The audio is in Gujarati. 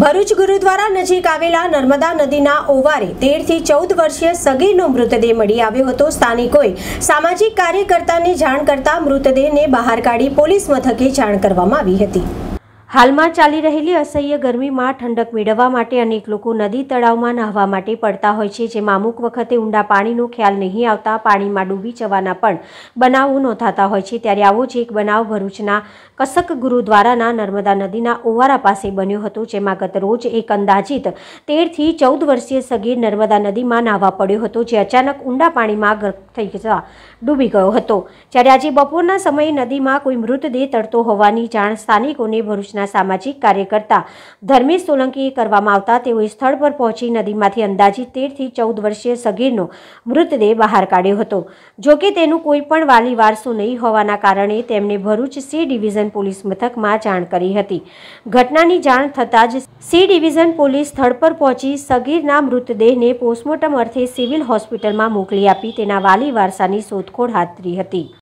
ભરૂચ ગુરુદ્વારા નજીક આવેલા નર્મદા નદીના ઓવારે તેરથી ચૌદ વર્ષીય સગીરનો મૃતદેહ મળી આવ્યો હતો સ્થાનિકોએ સામાજિક કાર્યકર્તાને જાણ કરતા મૃતદેહને બહાર કાઢી પોલીસ મથકે જાણ કરવામાં આવી હતી હાલમાં ચાલી રહેલી અસહ્ય ગરમીમાં ઠંડક મેળવવા માટે અનેક લોકો નદી તળાવમાં નાહવા માટે પડતા હોય છે જેમાં અમુક વખતે ઊંડા પાણીનો ખ્યાલ નહીં આવતા પાણીમાં ડૂબી જવાના પણ બનાવો નોંધાતા હોય છે ત્યારે આવો જ એક બનાવ ભરૂચના કસક ગુરુદ્વારાના નર્મદા નદીના ઓવારા પાસે બન્યો હતો જેમાં ગત રોજ એક અંદાજિત તેરથી ચૌદ વર્ષીય સગીર નર્મદા નદીમાં નહાવા પડ્યો હતો જે અચાનક ઊંડા પાણીમાં ગર્ભ થઈ જતા ડૂબી ગયો હતો જ્યારે આજે બપોરના સમયે નદીમાં કોઈ મૃતદેહ તરતો હોવાની જાણ સ્થાનિકોને ભરૂચના જિલ્લાના સામાજિક કાર્યકર્તા ધર્મેશ સોલંકીએ કરવામાં આવતા તેઓએ સ્થળ પર પહોંચી નદીમાંથી અંદાજિત તેરથી ચૌદ વર્ષીય સગીરનો મૃતદેહ બહાર કાઢ્યો હતો જોકે તેનું કોઈ પણ વાલી વારસો નહીં હોવાના કારણે તેમણે ભરૂચ સી ડિવિઝન પોલીસ મથકમાં જાણ કરી હતી ઘટનાની જાણ થતાં જ સી ડિવિઝન પોલીસ સ્થળ પર પહોંચી સગીરના મૃતદેહને પોસ્ટમોર્ટમ અર્થે સિવિલ હોસ્પિટલમાં મોકલી આપી તેના વાલી વારસાની શોધખોળ હાથરી હતી